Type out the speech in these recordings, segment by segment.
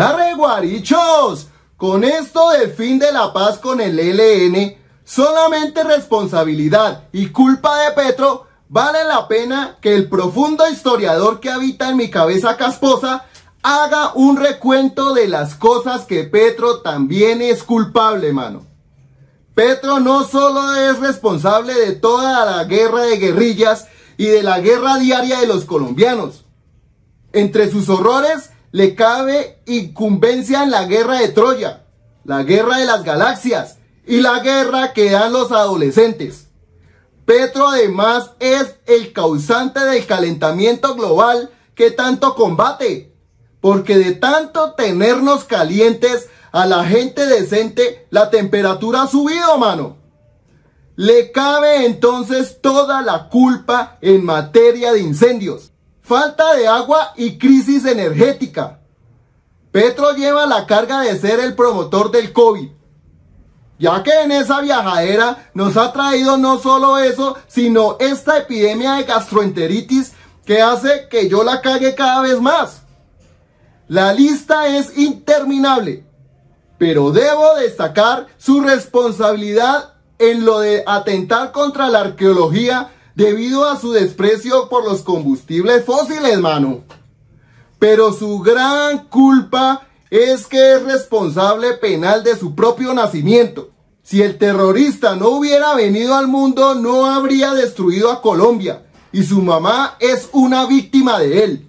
Arre guarichos con esto de fin de la paz con el LN, solamente responsabilidad y culpa de Petro, vale la pena que el profundo historiador que habita en mi cabeza casposa haga un recuento de las cosas que Petro también es culpable, mano. Petro no solo es responsable de toda la guerra de guerrillas y de la guerra diaria de los colombianos. Entre sus horrores le cabe incumbencia en la guerra de Troya, la guerra de las galaxias y la guerra que dan los adolescentes. Petro además es el causante del calentamiento global que tanto combate, porque de tanto tenernos calientes a la gente decente, la temperatura ha subido, mano. Le cabe entonces toda la culpa en materia de incendios falta de agua y crisis energética. Petro lleva la carga de ser el promotor del COVID, ya que en esa viajadera nos ha traído no solo eso, sino esta epidemia de gastroenteritis que hace que yo la cague cada vez más. La lista es interminable, pero debo destacar su responsabilidad en lo de atentar contra la arqueología debido a su desprecio por los combustibles fósiles, mano. Pero su gran culpa es que es responsable penal de su propio nacimiento. Si el terrorista no hubiera venido al mundo, no habría destruido a Colombia. Y su mamá es una víctima de él.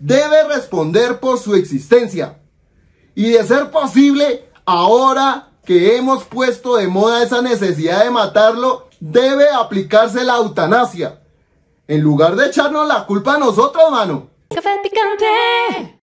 Debe responder por su existencia. Y de ser posible, ahora que hemos puesto de moda esa necesidad de matarlo, debe aplicarse la eutanasia. En lugar de echarnos la culpa a nosotros, mano. Café picante.